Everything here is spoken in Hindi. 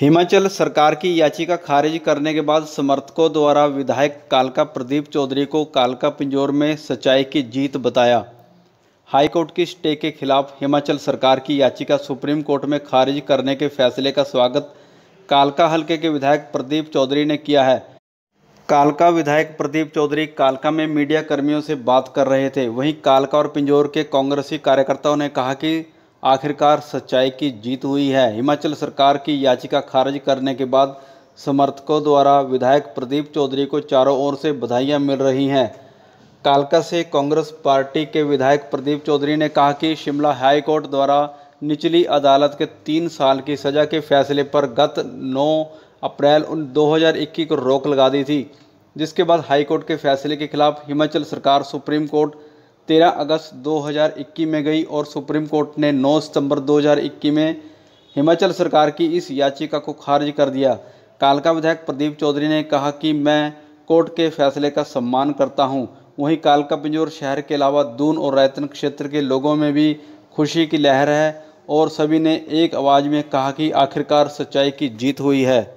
हिमाचल सरकार की याचिका खारिज करने के बाद समर्थकों द्वारा विधायक कालका प्रदीप चौधरी को कालका पिंजौर में सच्चाई की जीत बताया हाईकोर्ट की स्टे के खिलाफ हिमाचल सरकार की याचिका सुप्रीम कोर्ट में खारिज करने के फैसले का स्वागत कालका हलके के विधायक प्रदीप चौधरी ने किया है कालका विधायक प्रदीप चौधरी कालका में मीडिया कर्मियों से बात कर रहे थे वहीं कालका और पिंजौर के कांग्रेसी कार्यकर्ताओं ने कहा कि आखिरकार सच्चाई की जीत हुई है हिमाचल सरकार की याचिका खारिज करने के बाद समर्थकों द्वारा विधायक प्रदीप चौधरी को चारों ओर से बधाइयां मिल रही हैं कालका से कांग्रेस पार्टी के विधायक प्रदीप चौधरी ने कहा कि शिमला हाईकोर्ट द्वारा निचली अदालत के तीन साल की सज़ा के फैसले पर गत 9 अप्रैल 2021 को रोक लगा दी थी जिसके बाद हाईकोर्ट के फैसले के खिलाफ हिमाचल सरकार सुप्रीम कोर्ट तेरह अगस्त 2021 में गई और सुप्रीम कोर्ट ने 9 सितंबर 2021 में हिमाचल सरकार की इस याचिका को खारिज कर दिया कालका विधायक प्रदीप चौधरी ने कहा कि मैं कोर्ट के फैसले का सम्मान करता हूं। वहीं कालका पिंजौर शहर के अलावा दून और रायतन क्षेत्र के लोगों में भी खुशी की लहर है और सभी ने एक आवाज़ में कहा कि आखिरकार सच्चाई की जीत हुई है